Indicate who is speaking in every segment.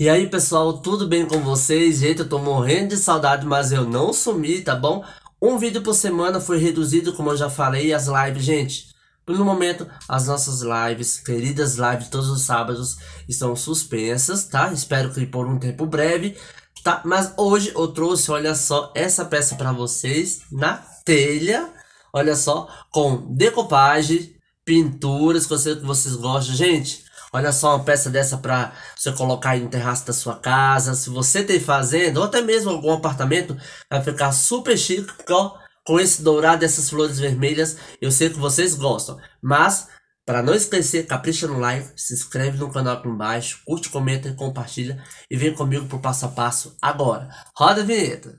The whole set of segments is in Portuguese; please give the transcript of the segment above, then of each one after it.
Speaker 1: E aí pessoal, tudo bem com vocês? Gente, eu tô morrendo de saudade, mas eu não sumi, tá bom? Um vídeo por semana foi reduzido, como eu já falei, as lives, gente. No momento, as nossas lives, queridas lives, todos os sábados estão suspensas, tá? Espero que por um tempo breve, tá? Mas hoje eu trouxe, olha só, essa peça para vocês na telha, olha só, com decopagem, pinturas, que eu sei que vocês gostam. Gente, Olha só uma peça dessa para você colocar em terraço da sua casa. Se você tem fazenda ou até mesmo algum apartamento, vai ficar super chique ó, com esse dourado e essas flores vermelhas. Eu sei que vocês gostam, mas para não esquecer, capricha no like, se inscreve no canal aqui embaixo, curte, comenta e compartilha. E vem comigo pro passo a passo agora. Roda a vinheta!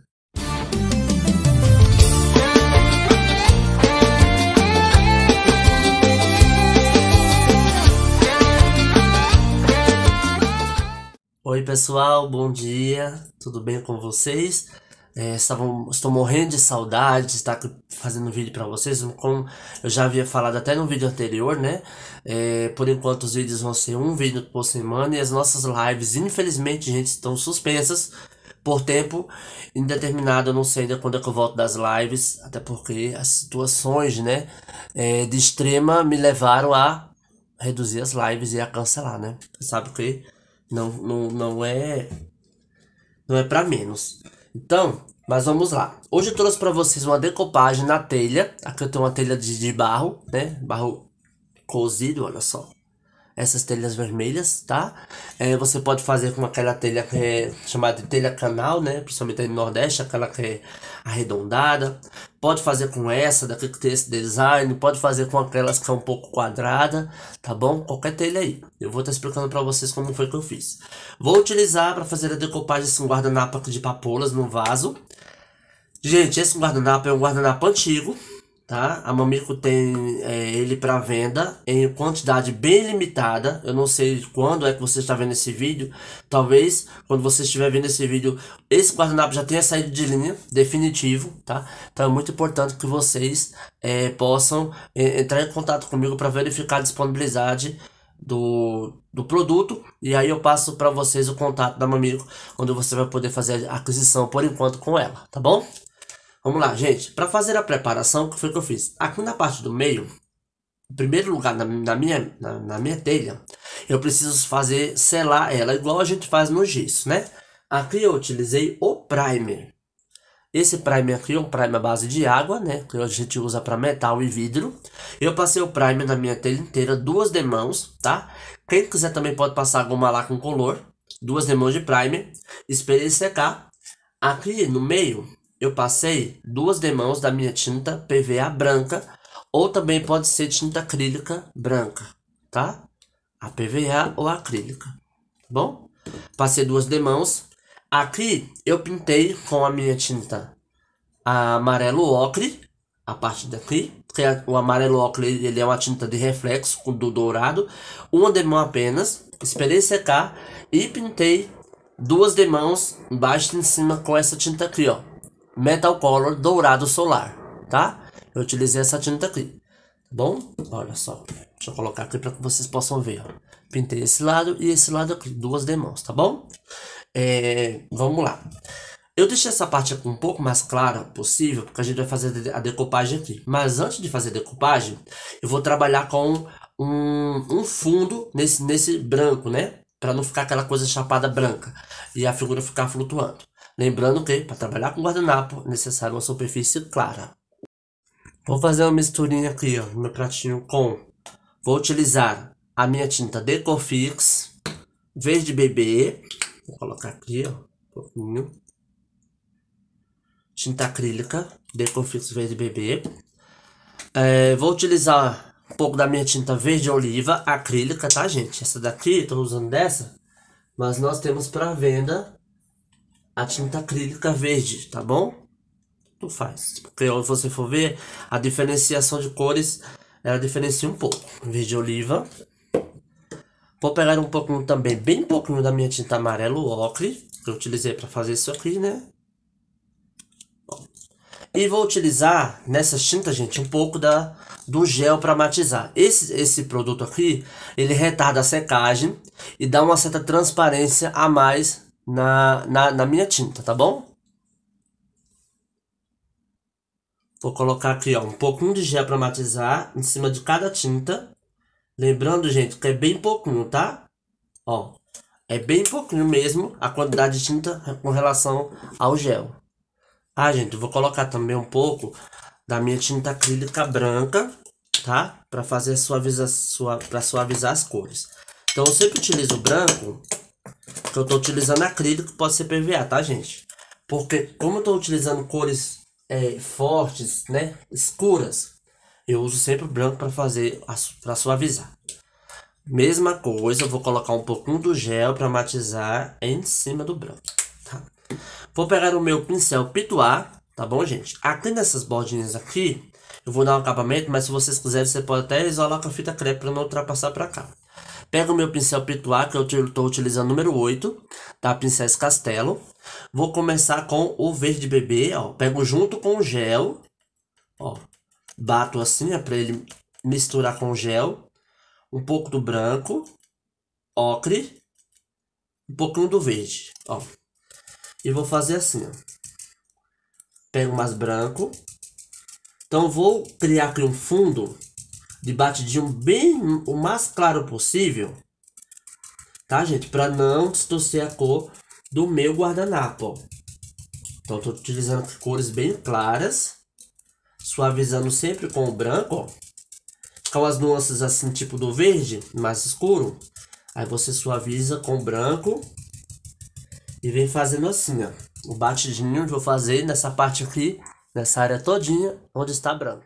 Speaker 1: Oi pessoal, bom dia, tudo bem com vocês? É, estavam, estou morrendo de saudade de estar fazendo vídeo para vocês, como eu já havia falado até no vídeo anterior, né? É, por enquanto os vídeos vão ser um vídeo por semana e as nossas lives, infelizmente, gente, estão suspensas por tempo indeterminado. Eu não sei ainda quando é que eu volto das lives, até porque as situações, né, é, de extrema me levaram a reduzir as lives e a cancelar, né? Sabe o que? Não, não, não é. Não é para menos. Então, mas vamos lá. Hoje eu trouxe para vocês uma decopagem na telha. Aqui eu tenho uma telha de, de barro, né? Barro cozido, olha só essas telhas vermelhas, tá? É, você pode fazer com aquela telha que é chamada de telha canal, né? Principalmente aí no Nordeste, aquela que é arredondada. Pode fazer com essa daqui que tem esse design, pode fazer com aquelas que são um pouco quadrada, tá bom? Qualquer telha aí. Eu vou estar tá explicando para vocês como foi que eu fiz. Vou utilizar para fazer a decopagem esse guardanapo de papoulas no vaso. Gente, esse guardanapo é um guardanapo antigo, tá? A Mamico tem é, ele para venda em quantidade bem limitada. Eu não sei quando é que você está vendo esse vídeo. Talvez quando você estiver vendo esse vídeo, esse guardanapo já tenha saído de linha, definitivo, tá? Então é muito importante que vocês é, possam é, entrar em contato comigo para verificar a disponibilidade do, do produto e aí eu passo para vocês o contato da Mamico, onde você vai poder fazer a aquisição por enquanto com ela, tá bom? Vamos lá, gente. Para fazer a preparação, o que foi que eu fiz? Aqui na parte do meio, em primeiro lugar, na, na minha, na, na, minha telha, eu preciso fazer selar ela, igual a gente faz no giz, né? Aqui eu utilizei o primer. Esse primer aqui é um primer à base de água, né? Que a gente usa para metal e vidro. Eu passei o primer na minha telha inteira, duas demãos, tá? Quem quiser também pode passar alguma lá com color. Duas demãos de primer. Esperei secar. Aqui no meio, eu passei duas demãos da minha tinta PVA branca, ou também pode ser tinta acrílica branca, tá? A PVA ou a acrílica, tá bom? Passei duas demãos. Aqui eu pintei com a minha tinta amarelo ocre, a parte daqui, porque o amarelo ocre ele é uma tinta de reflexo do dourado, uma demão apenas, esperei secar e pintei duas demãos embaixo e em cima com essa tinta aqui, ó, Metal Color Dourado Solar, tá? Eu utilizei essa tinta aqui, tá bom? Olha só, deixa eu colocar aqui para que vocês possam ver, ó. Pintei esse lado e esse lado aqui, duas demãos, tá bom? É, vamos lá. Eu deixei essa parte aqui um pouco mais clara possível, porque a gente vai fazer a decupagem aqui. Mas antes de fazer a decupagem, eu vou trabalhar com um, um fundo nesse, nesse branco, né? Para não ficar aquela coisa chapada branca e a figura ficar flutuando. Lembrando que, para trabalhar com guardanapo, é necessário uma superfície clara. Vou fazer uma misturinha aqui ó, no meu pratinho com... Vou utilizar a minha tinta Decofix, verde bebê, vou colocar aqui ó, um pouquinho. Tinta acrílica, Decofix verde bebê. É, vou utilizar um pouco da minha tinta verde oliva, acrílica, tá gente? Essa daqui, estou usando dessa, mas nós temos para venda a tinta acrílica verde, tá bom? Tu faz. Porque se você for ver, a diferenciação de cores, ela diferencia um pouco. Verde oliva. Vou pegar um pouquinho também, bem pouquinho da minha tinta amarelo ocre, que eu utilizei para fazer isso aqui, né? E vou utilizar nessa tinta, gente, um pouco da do gel para matizar. Esse, esse produto aqui, ele retarda a secagem e dá uma certa transparência a mais na, na, na minha tinta, tá bom? Vou colocar aqui ó, um pouquinho de gel para matizar em cima de cada tinta. Lembrando, gente, que é bem pouquinho, tá? Ó, é bem pouquinho mesmo a quantidade de tinta com relação ao gel. Ah, gente, vou colocar também um pouco da minha tinta acrílica branca, tá? Para fazer suavizar, sua, para suavizar as cores. Então, eu sempre utilizo branco que eu tô utilizando acrílico, pode ser PVA, tá, gente? Porque como eu tô utilizando cores é, fortes, né, escuras, eu uso sempre branco para fazer, para suavizar. Mesma coisa, eu vou colocar um pouquinho do gel para matizar em cima do branco, tá? Vou pegar o meu pincel pituar, tá bom, gente? Aqui nessas bordinhas aqui, eu vou dar um acabamento, mas se vocês quiserem, você pode até isolar com a fita crepe para não ultrapassar para cá. Pego o meu pincel preto que eu estou utilizando número 8, da Princesa Castelo. Vou começar com o verde bebê, ó. Pego junto com o gel, ó. Bato assim, é para ele misturar com o gel. Um pouco do branco, ocre, um pouquinho do verde, ó. E vou fazer assim, ó. Pego mais branco. Então, vou criar aqui um fundo de batidinho bem o mais claro possível, tá, gente? Para não distorcer a cor do meu guardanapo. Então, tô utilizando cores bem claras, suavizando sempre com o branco, com as nuances assim, tipo do verde, mais escuro. Aí você suaviza com o branco e vem fazendo assim, ó. O batidinho eu vou fazer nessa parte aqui, nessa área todinha, onde está branco.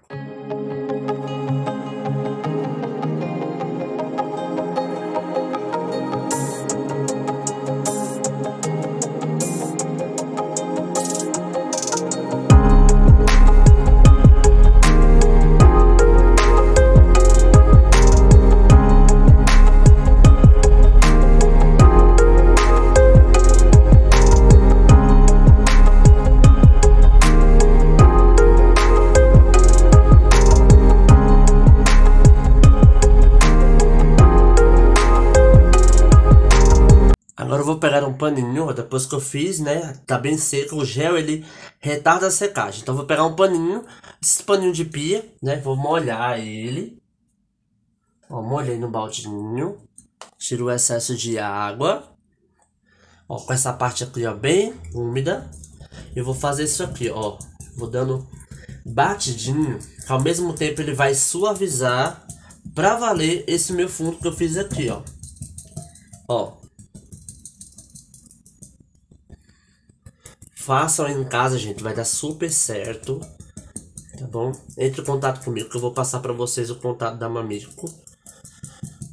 Speaker 1: paninho, depois que eu fiz, né? Tá bem seco, o gel ele retarda a secagem. Então vou pegar um paninho, esse paninho de pia, né? Vou molhar ele. Ó, molhei no baldinho. Tiro o excesso de água. Ó, com essa parte aqui, ó, bem úmida. Eu vou fazer isso aqui, ó. Vou dando batidinho. Ao mesmo tempo ele vai suavizar pra valer esse meu fundo que eu fiz aqui, ó. Ó, Façam aí em casa, gente, vai dar super certo. Tá bom? Entre em contato comigo que eu vou passar para vocês o contato da Mamico.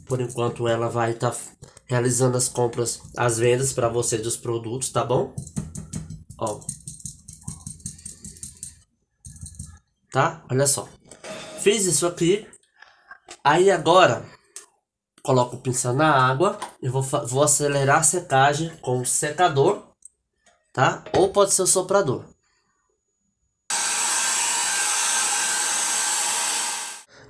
Speaker 1: Por enquanto ela vai estar tá realizando as compras, as vendas para vocês dos produtos, tá bom? Ó. Tá? Olha só. Fiz isso aqui. Aí agora coloco o pincel na água. e vou, vou acelerar a secagem com o secador tá? Ou pode ser o soprador.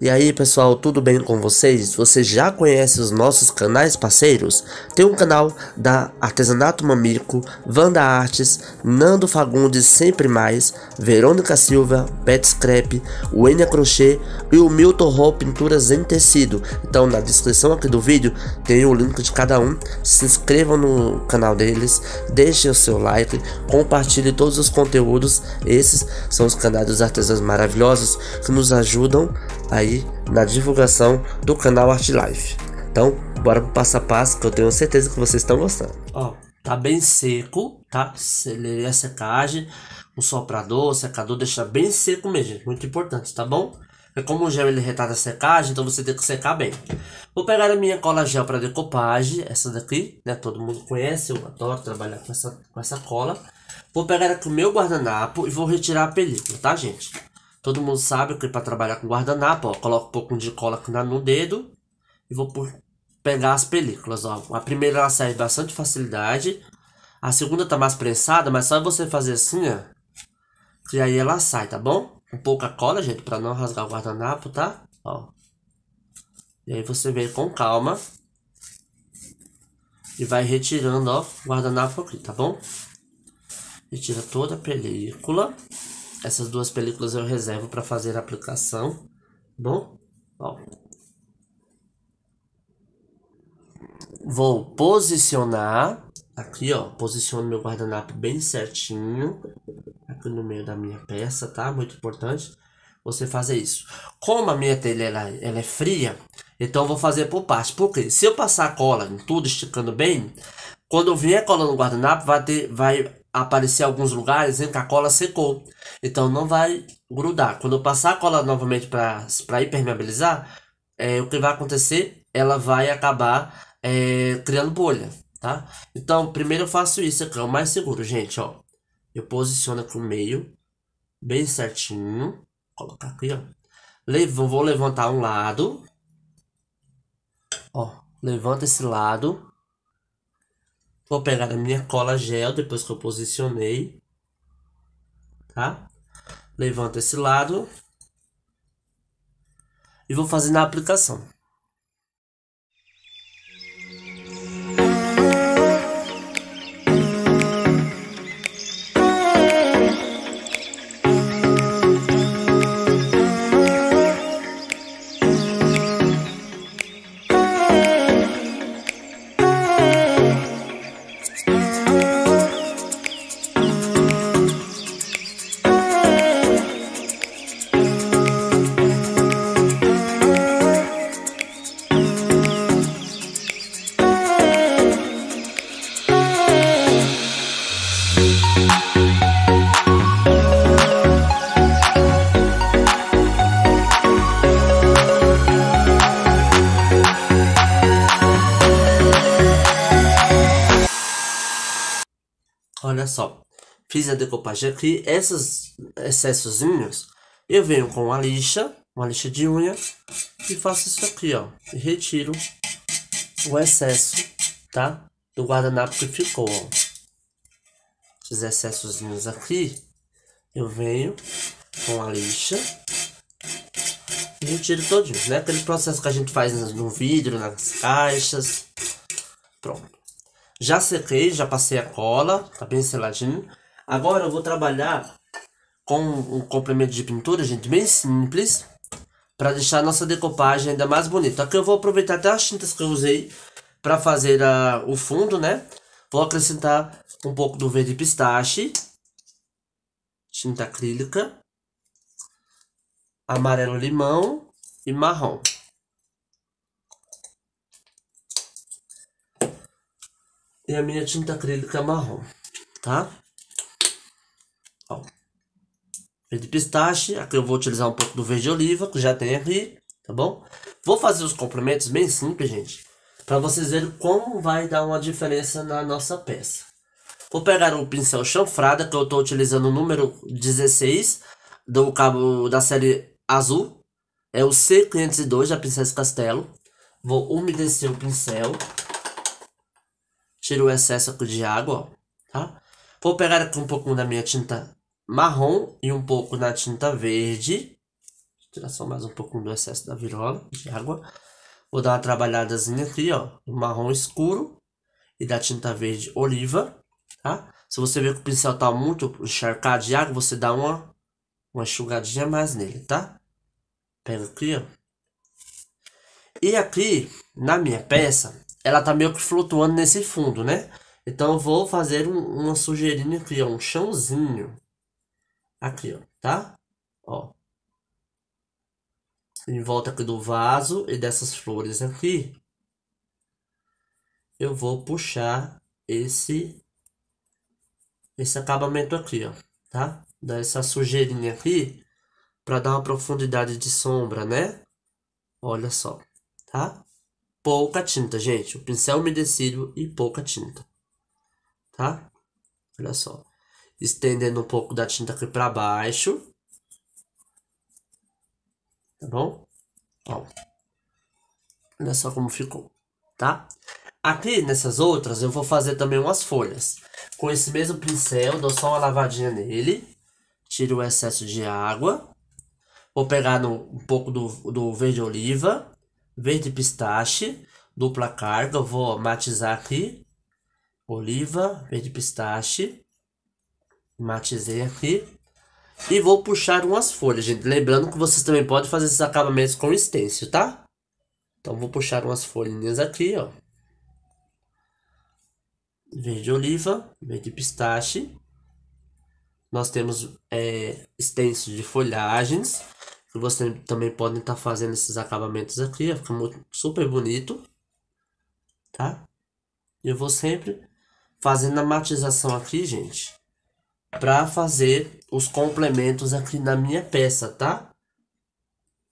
Speaker 1: E aí pessoal, tudo bem com vocês? Você já conhece os nossos canais parceiros? Tem um canal da Artesanato Mamico, Vanda Artes, Nando Fagundes Sempre Mais, Verônica Silva, Pet Scrap, Wenya Crochê e o Milton Hall Pinturas em Tecido. Então na descrição aqui do vídeo tem o link de cada um, se inscrevam no canal deles, deixem o seu like, compartilhe todos os conteúdos, esses são os canais dos artesãos maravilhosos que nos ajudam aí na divulgação do canal Art Life. Então, bora pro passo a passo que eu tenho certeza que vocês estão gostando. Ó, tá bem seco, tá? Acelerei a secagem, o soprador, o secador deixa bem seco mesmo, gente. muito importante, tá bom? É como o gel ele retarda a secagem, então você tem que secar bem. Vou pegar a minha cola gel para decopagem, essa daqui, né? Todo mundo conhece, eu adoro trabalhar com essa, com essa cola. Vou pegar aqui o meu guardanapo e vou retirar a película, tá, gente? Todo mundo sabe que para trabalhar com guardanapo, ó, coloco um pouco de cola no dedo e vou por, pegar as películas. Ó. A primeira ela sai bastante facilidade, a segunda tá mais prensada, mas só você fazer assim, ó, que aí ela sai, tá bom? Um pouco a cola, gente, para não rasgar o guardanapo, tá? Ó. E aí você vem com calma e vai retirando, ó, o guardanapo aqui, tá bom? Retira toda a película. Essas duas películas eu reservo para fazer a aplicação. Bom, ó. Vou posicionar aqui, ó. Posiciono meu guardanapo bem certinho aqui no meio da minha peça, tá? Muito importante você fazer isso. Como a minha telha ela, ela é fria, então vou fazer por parte. Porque se eu passar a cola em tudo esticando bem, quando eu vier colando o guardanapo, vai ter vai aparecer alguns lugares em que a cola secou. Então não vai grudar. Quando eu passar a cola novamente para impermeabilizar, é, o que vai acontecer? Ela vai acabar é, criando bolha, tá? Então, primeiro eu faço isso aqui, é o mais seguro, gente, ó. Eu posiciono aqui o meio, bem certinho. Vou colocar aqui, ó. Levo, vou levantar um lado. Ó, levanta esse lado. Vou pegar a minha cola gel depois que eu posicionei. Tá? Levanto esse lado. E vou fazer na aplicação. Olha só, fiz a decoupagem aqui. Esses excessozinhos, eu venho com uma lixa, uma lixa de unha, e faço isso aqui, ó. E retiro o excesso, tá? Do guardanapo que ficou, ó. Esses excessozinhos aqui, eu venho com a lixa e retiro todinho, né? Aquele processo que a gente faz no vidro, nas caixas. Pronto. Já sequei, já passei a cola, tá bem seladinho. Agora eu vou trabalhar com um complemento de pintura, gente, bem simples. para deixar a nossa decopagem ainda mais bonita. Aqui eu vou aproveitar até as tintas que eu usei para fazer a, o fundo, né? Vou acrescentar um pouco do verde pistache. Tinta acrílica. Amarelo limão e marrom. e a minha tinta acrílica é marrom, tá? Ó, verde pistache, aqui eu vou utilizar um pouco do verde oliva, que já tem aqui, tá bom? Vou fazer os complementos bem simples, gente, para vocês verem como vai dar uma diferença na nossa peça. Vou pegar o pincel chanfrada, que eu estou utilizando o número 16 do cabo da série azul, é o C502 da Pincéis Castelo. Vou umedecer o pincel. Tiro o excesso de água, tá? Vou pegar aqui um pouco da minha tinta marrom e um pouco da tinta verde. Vou tirar só mais um pouco do excesso da virola de água. Vou dar uma trabalhadazinha aqui, ó. Do marrom escuro e da tinta verde oliva, tá? Se você vê que o pincel tá muito encharcado de água, você dá uma, uma enxugadinha mais nele, tá? Pega aqui, ó. E aqui, na minha peça, ela tá meio que flutuando nesse fundo, né? Então eu vou fazer um, uma sujeirinha aqui, ó, um chãozinho. Aqui, ó, tá? Ó. Em volta aqui do vaso e dessas flores aqui. Eu vou puxar esse esse acabamento aqui, ó, tá? Dar essa sujeirinha aqui para dar uma profundidade de sombra, né? Olha só, tá? pouca tinta, gente. O pincel umedecido e pouca tinta. Tá? Olha só. Estendendo um pouco da tinta aqui para baixo. Tá bom? Ó. Olha só como ficou, tá? Aqui nessas outras eu vou fazer também umas folhas. Com esse mesmo pincel, dou só uma lavadinha nele. Tiro o excesso de água. Vou pegar no, um pouco do, do verde oliva verde pistache, dupla carga, vou matizar aqui, oliva, verde pistache, matizei aqui, e vou puxar umas folhas, gente, lembrando que vocês também podem fazer esses acabamentos com stencil, tá? Então vou puxar umas folhinhas aqui, ó, verde oliva, verde pistache, nós temos é, stencil de folhagens, você também pode estar tá fazendo esses acabamentos aqui, fica muito, super bonito, tá? Eu vou sempre fazendo a matização aqui, gente, para fazer os complementos aqui na minha peça, tá?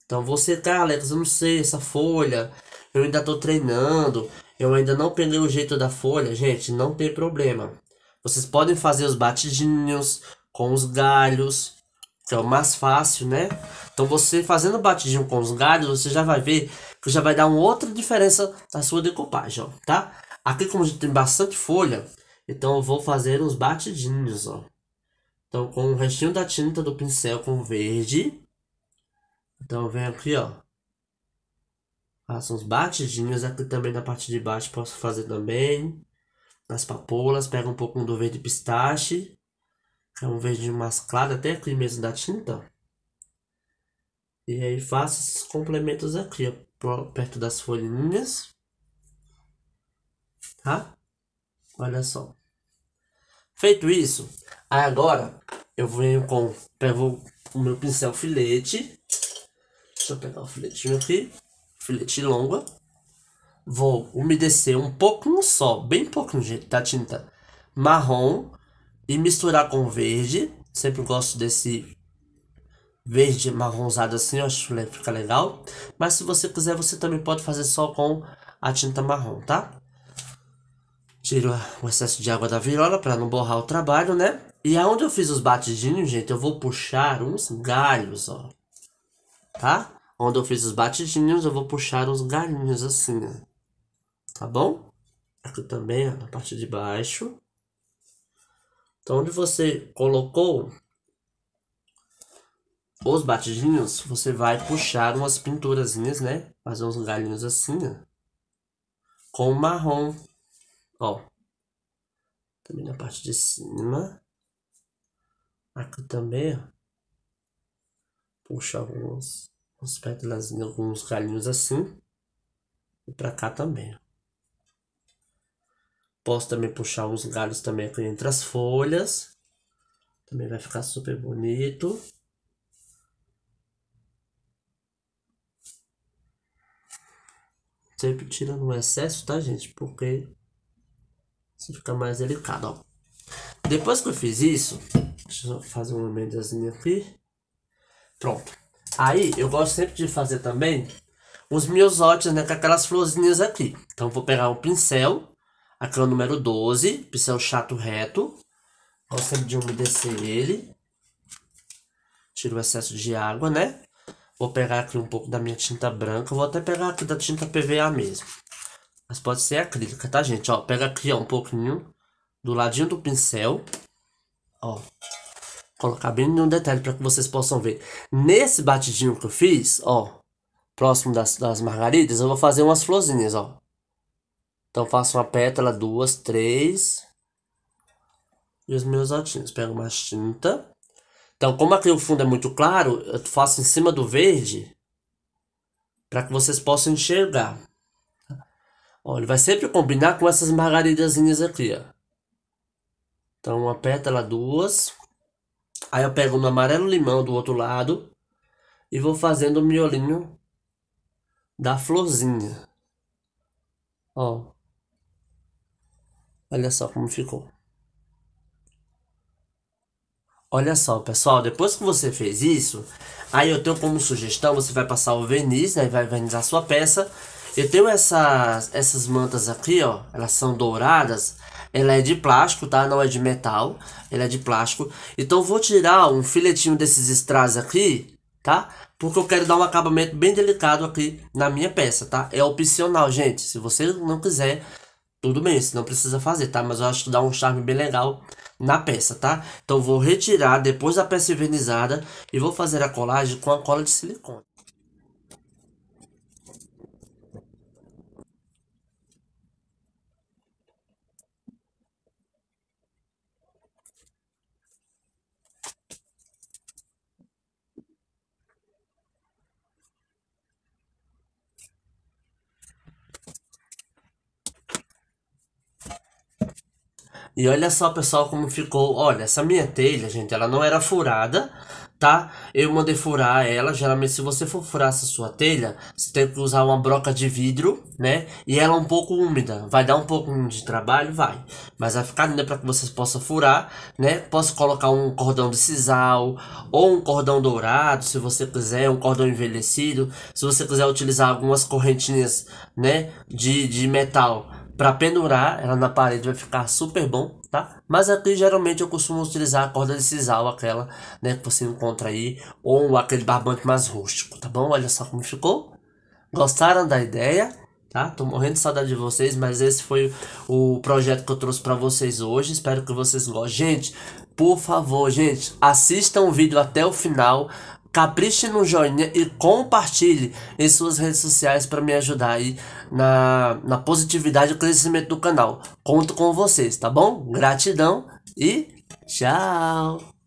Speaker 1: Então você tá, Alex, eu não sei, essa folha, eu ainda tô treinando, eu ainda não peguei o jeito da folha, gente, não tem problema. Vocês podem fazer os batidinhos com os galhos, que é o mais fácil, né? Então você fazendo o batidinho com os galhos, você já vai ver que já vai dar uma outra diferença na sua decoupagem, ó, tá? Aqui como a gente tem bastante folha, então eu vou fazer uns batidinhos, ó. Então com o restinho da tinta do pincel com verde, então eu venho aqui, ó. Faço uns batidinhos aqui também na parte de baixo, posso fazer também. Nas papoulas, pega um pouco do verde pistache. É um verde mais claro, até aqui mesmo da tinta. E aí faço esses complementos aqui, ó, perto das folhinhas. Tá? Olha só. Feito isso, agora eu venho com, pego o meu pincel filete. Deixa eu pegar o filetinho aqui. Filete longa. Vou umedecer um pouquinho só, bem pouquinho, gente, da tinta marrom e misturar com verde. Sempre gosto desse verde marronzado assim, acho que fica legal. Mas se você quiser, você também pode fazer só com a tinta marrom, tá? Tiro o excesso de água da viola para não borrar o trabalho, né? E aonde eu fiz os batidinhos, gente, eu vou puxar uns galhos, ó. Tá? Onde eu fiz os batidinhos, eu vou puxar uns galhinhos assim, ó. Tá bom? Aqui também, ó, na parte de baixo. Então, onde você colocou os batidinhos, você vai puxar umas pinturazinhas, né? Fazer uns galhinhos assim, ó. Com marrom. Ó. Também na parte de cima. Aqui também, ó. Puxa alguns, uns pétalas, alguns galhinhos assim. E pra cá também, ó. Posso também puxar uns galhos também aqui entre as folhas. Também vai ficar super bonito. Sempre tirando o excesso, tá, gente? Porque isso fica mais delicado, ó. Depois que eu fiz isso, deixa eu fazer uma emendazinha aqui. Pronto. Aí, eu gosto sempre de fazer também os meus né, com aquelas florzinhas aqui. Então, vou pegar um pincel a é número 12, pincel chato reto. Conselho de umedecer ele. Tira o excesso de água, né? Vou pegar aqui um pouco da minha tinta branca. Vou até pegar aqui da tinta PVA mesmo. Mas pode ser acrílica, tá, gente? Ó, pega aqui, ó, um pouquinho do ladinho do pincel. Ó. Colocar bem no detalhe para que vocês possam ver. Nesse batidinho que eu fiz, ó, próximo das, das margaridas, eu vou fazer umas florzinhas, ó. Então faço uma pétala, duas, três. E os meus altinhos. Pego mais tinta. Então, como aqui o fundo é muito claro, eu faço em cima do verde. Para que vocês possam enxergar. Ó, ele vai sempre combinar com essas margaridazinhas aqui, ó. Então, uma pétala, duas. Aí eu pego no amarelo limão do outro lado. E vou fazendo o miolinho da florzinha. Ó. Olha só como ficou. Olha só, pessoal, depois que você fez isso, aí eu tenho como sugestão, você vai passar o verniz, né, vai vernizar a sua peça. Eu tenho essas, essas mantas aqui, ó, elas são douradas, ela é de plástico, tá? Não é de metal, ela é de plástico. Então vou tirar um filetinho desses strass aqui, tá? Porque eu quero dar um acabamento bem delicado aqui na minha peça, tá? É opcional, gente, se você não quiser, tudo bem, se não precisa fazer, tá? Mas eu acho que dá um charme bem legal na peça, tá? Então vou retirar depois da peça invernizada e vou fazer a colagem com a cola de silicone. E olha só, pessoal, como ficou. Olha, essa minha telha, gente, ela não era furada, tá? Eu mandei furar ela. Geralmente, se você for furar essa sua telha, você tem que usar uma broca de vidro, né? E ela é um pouco úmida. Vai dar um pouco de trabalho? Vai. Mas vai ficar linda para que vocês possam furar, né? Posso colocar um cordão de sisal ou um cordão dourado, se você quiser, um cordão envelhecido. Se você quiser utilizar algumas correntinhas, né? De, de metal para pendurar ela na parede vai ficar super bom, tá? Mas aqui geralmente eu costumo utilizar a corda de sisal, aquela né, que você encontra aí, ou aquele barbante mais rústico, tá bom? Olha só como ficou. Gostaram da ideia? Tá? Tô morrendo de saudade de vocês, mas esse foi o projeto que eu trouxe para vocês hoje. Espero que vocês gostem. Gente, por favor, gente, assistam o vídeo até o final capriche no joinha e compartilhe em suas redes sociais para me ajudar aí na, na positividade e crescimento do canal. Conto com vocês, tá bom? Gratidão e tchau!